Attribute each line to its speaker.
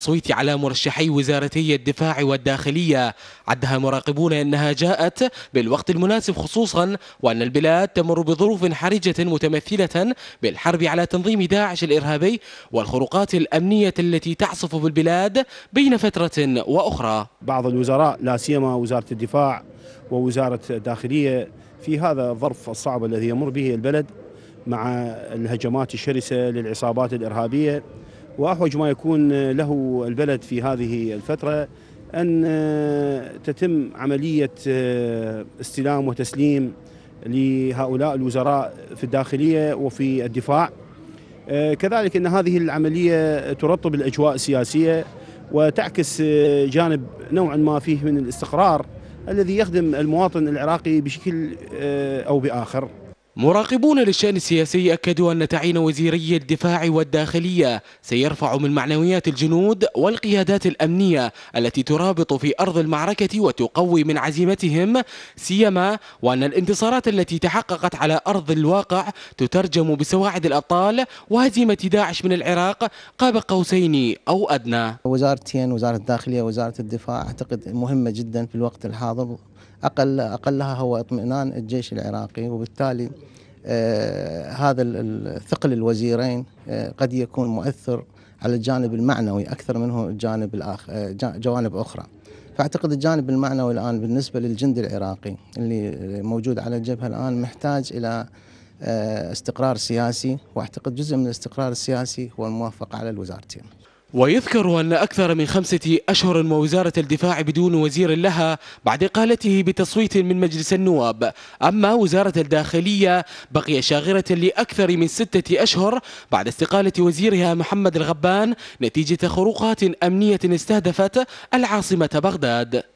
Speaker 1: صويتي على مرشحي وزارتي الدفاع والداخلية عدها مراقبون أنها جاءت بالوقت المناسب خصوصا وأن البلاد تمر بظروف حرجة متمثلة بالحرب على تنظيم داعش الإرهابي والخروقات الأمنية التي تعصف بالبلاد بين فترة وأخرى
Speaker 2: بعض الوزراء لا سيما وزارة الدفاع ووزارة الداخلية في هذا الظرف الصعب الذي يمر به البلد مع الهجمات الشرسة للعصابات الإرهابية واحوج ما يكون له البلد في هذه الفتره ان آه، تتم عمليه آه، استلام وتسليم لهؤلاء الوزراء في الداخليه وفي الدفاع آه، كذلك ان هذه العمليه ترطب الاجواء السياسيه وتعكس جانب نوعا ما فيه من الاستقرار الذي يخدم المواطن العراقي بشكل او باخر
Speaker 1: مراقبون للشأن السياسي أكدوا أن تعيين وزيري الدفاع والداخلية سيرفع من معنويات الجنود والقيادات الأمنية التي ترابط في أرض المعركة وتقوي من عزيمتهم سيما وأن الانتصارات التي تحققت على أرض الواقع تترجم بسواعد الأبطال وهزيمة داعش من العراق قاب قوسين أو أدنى
Speaker 3: وزارتين وزارة الداخلية وزارة الدفاع أعتقد مهمة جدا في الوقت الحاضر أقل أقلها هو اطمئنان الجيش العراقي وبالتالي آه، هذا الثقل الوزيرين آه، قد يكون مؤثر على الجانب المعنوي اكثر منه الجانب الاخر آه، جوانب اخرى. فاعتقد الجانب المعنوي الان بالنسبه للجندي العراقي اللي موجود على الجبهه الان محتاج الى استقرار سياسي واعتقد جزء من الاستقرار السياسي هو الموافقه على الوزارتين. ويذكر أن
Speaker 1: أكثر من خمسة أشهر ووزارة الدفاع بدون وزير لها بعد إقالته بتصويت من مجلس النواب أما وزارة الداخلية بقي شاغرة لأكثر من ستة أشهر بعد استقالة وزيرها محمد الغبان نتيجة خروقات أمنية استهدفت العاصمة بغداد